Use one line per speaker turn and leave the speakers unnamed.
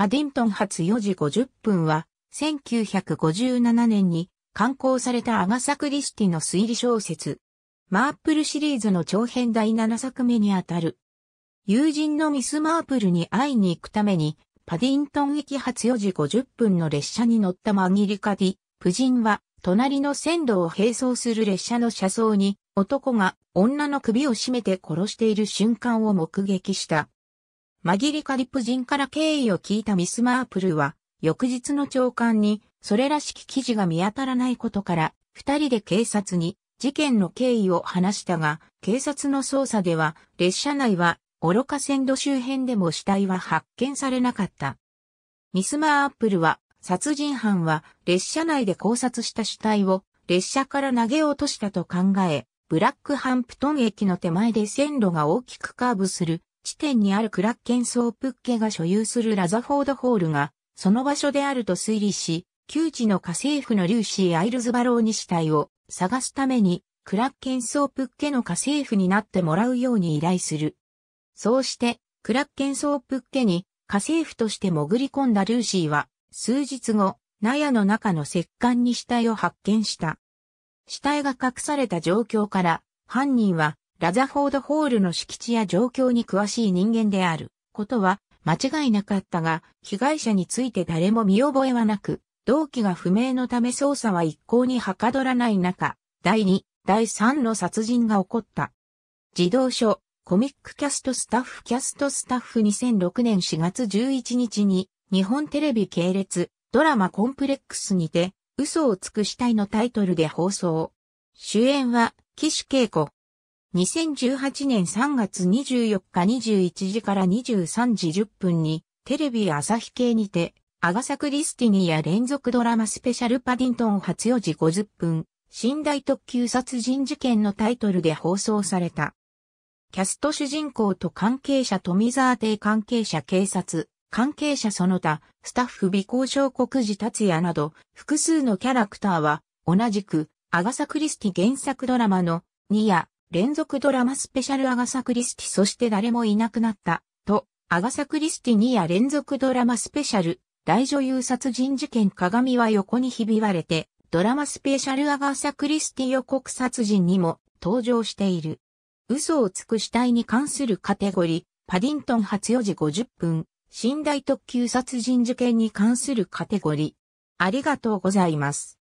パディントン発4時50分は、1957年に刊行されたアガサ・クリスティの推理小説。マープルシリーズの長編第7作目にあたる。友人のミス・マープルに会いに行くために、パディントン駅発4時50分の列車に乗ったマギリカディ、夫人は、隣の線路を並走する列車の車窓に、男が女の首を絞めて殺している瞬間を目撃した。マギリカリプ人から敬意を聞いたミス・マープルは、翌日の朝刊に、それらしき記事が見当たらないことから、二人で警察に事件の経緯を話したが、警察の捜査では、列車内は、愚か線路周辺でも死体は発見されなかった。ミスマーアップルは、殺人犯は列車内で考察した死体を列車から投げ落としたと考え、ブラックハンプトン駅の手前で線路が大きくカーブする地点にあるクラッケンソープッケが所有するラザフォードホールが、その場所であると推理し、旧地の家政婦のリューシー・アイルズバローに死体を探すために、クラッケンソープッケの家政婦になってもらうように依頼する。そうして、クラッケンソープッケに家政婦として潜り込んだルーシーは、数日後、納屋の中の石棺に死体を発見した。死体が隠された状況から、犯人はラザフォードホールの敷地や状況に詳しい人間であることは間違いなかったが、被害者について誰も見覚えはなく、動機が不明のため捜査は一向にはかどらない中、第2、第3の殺人が起こった。児童書、コミックキャストスタッフキャストスタッフ2006年4月11日に、日本テレビ系列、ドラマコンプレックスにて、嘘を尽くしたいのタイトルで放送。主演は、岸恵子、2018年3月24日21時から23時10分に、テレビ朝日系にて、アガサ・クリスティニア連続ドラマスペシャルパディントン初4時50分、寝台特急殺人事件のタイトルで放送された。キャスト主人公と関係者富沢邸関係者警察、関係者その他、スタッフ美交渉国時達也など、複数のキャラクターは、同じく、アガサ・クリスティ原作ドラマの、ニア、連続ドラマスペシャルアガサクリスティそして誰もいなくなった、と、アガサクリスティに夜連続ドラマスペシャル、大女優殺人事件鏡は横にひび割れて、ドラマスペシャルアガサクリスティ予告殺人にも登場している。嘘をつく死体に関するカテゴリー、パディントン初4時50分、寝台特急殺人事件に関するカテゴリー。ありがとうございます。